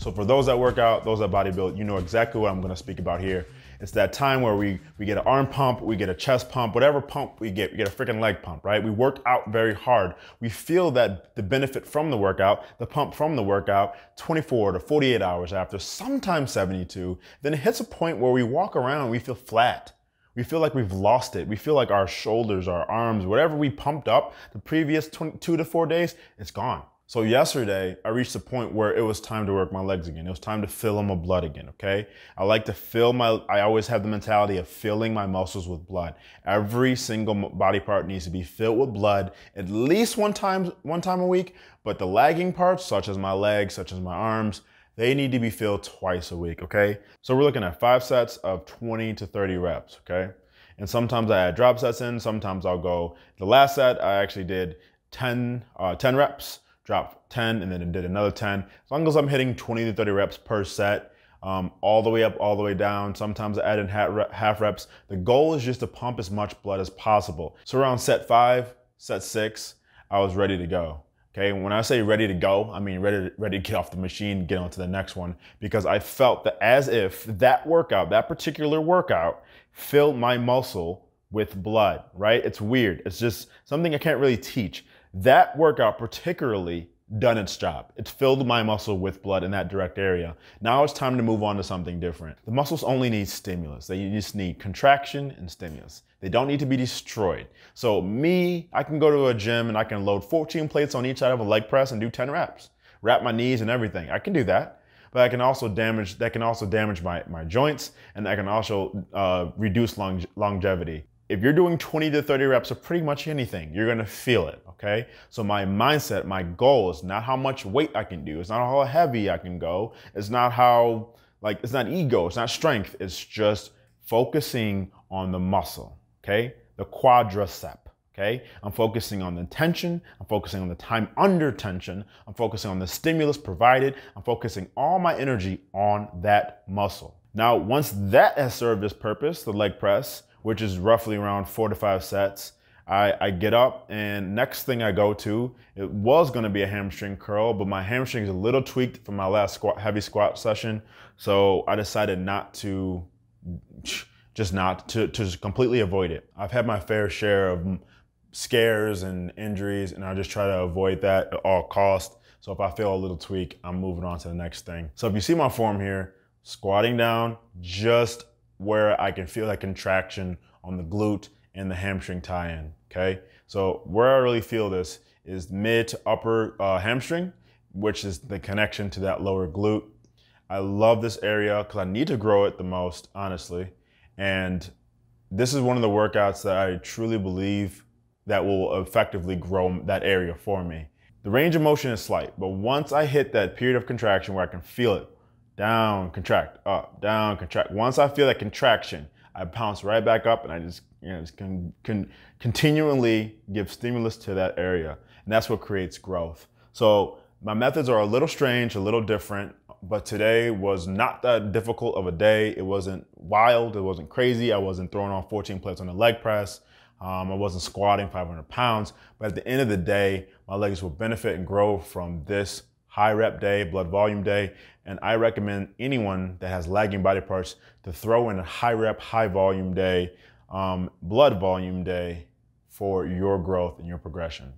So for those that work out, those that bodybuild, you know exactly what I'm gonna speak about here. It's that time where we, we get an arm pump, we get a chest pump, whatever pump we get, we get a freaking leg pump, right? We work out very hard. We feel that the benefit from the workout, the pump from the workout, 24 to 48 hours after, sometimes 72, then it hits a point where we walk around we feel flat we feel like we've lost it. We feel like our shoulders, our arms, whatever we pumped up the previous 22 to four days, it's gone. So yesterday, I reached a point where it was time to work my legs again. It was time to fill my blood again, okay? I like to fill my, I always have the mentality of filling my muscles with blood. Every single body part needs to be filled with blood at least one time, one time a week, but the lagging parts, such as my legs, such as my arms, they need to be filled twice a week, okay? So we're looking at five sets of 20 to 30 reps, okay? And sometimes I add drop sets in, sometimes I'll go, the last set I actually did 10, uh, 10 reps, drop 10 and then did another 10. As long as I'm hitting 20 to 30 reps per set, um, all the way up, all the way down. Sometimes I add in half reps. The goal is just to pump as much blood as possible. So around set five, set six, I was ready to go. Okay, when I say ready to go, I mean ready to, ready to get off the machine, get onto the next one, because I felt that as if that workout, that particular workout, filled my muscle with blood, right? It's weird. It's just something I can't really teach. That workout particularly done its job. It's filled my muscle with blood in that direct area. Now it's time to move on to something different. The muscles only need stimulus. They just need contraction and stimulus. They don't need to be destroyed. So me, I can go to a gym and I can load 14 plates on each side of a leg press and do 10 reps. Wrap my knees and everything. I can do that. But I can also damage, that can also damage my, my joints and that can also uh, reduce long, longevity if you're doing 20 to 30 reps of pretty much anything, you're gonna feel it, okay? So my mindset, my goal is not how much weight I can do, it's not how heavy I can go, it's not how, like, it's not ego, it's not strength, it's just focusing on the muscle, okay? The quadricep, okay? I'm focusing on the tension, I'm focusing on the time under tension, I'm focusing on the stimulus provided, I'm focusing all my energy on that muscle. Now, once that has served its purpose, the leg press, which is roughly around four to five sets. I, I get up and next thing I go to, it was gonna be a hamstring curl, but my hamstring is a little tweaked from my last squat, heavy squat session. So I decided not to, just not, to, to just completely avoid it. I've had my fair share of scares and injuries and I just try to avoid that at all cost. So if I feel a little tweak, I'm moving on to the next thing. So if you see my form here, squatting down, just where I can feel that contraction on the glute and the hamstring tie-in, okay? So where I really feel this is mid to upper uh, hamstring, which is the connection to that lower glute. I love this area because I need to grow it the most, honestly. And this is one of the workouts that I truly believe that will effectively grow that area for me. The range of motion is slight, but once I hit that period of contraction where I can feel it, down, contract, up, down, contract. Once I feel that contraction, I pounce right back up and I just, you know, just can, can continually give stimulus to that area. And that's what creates growth. So my methods are a little strange, a little different, but today was not that difficult of a day. It wasn't wild, it wasn't crazy. I wasn't throwing on 14 plates on the leg press. Um, I wasn't squatting 500 pounds, but at the end of the day, my legs will benefit and grow from this high rep day, blood volume day, and I recommend anyone that has lagging body parts to throw in a high rep, high volume day, um, blood volume day for your growth and your progression.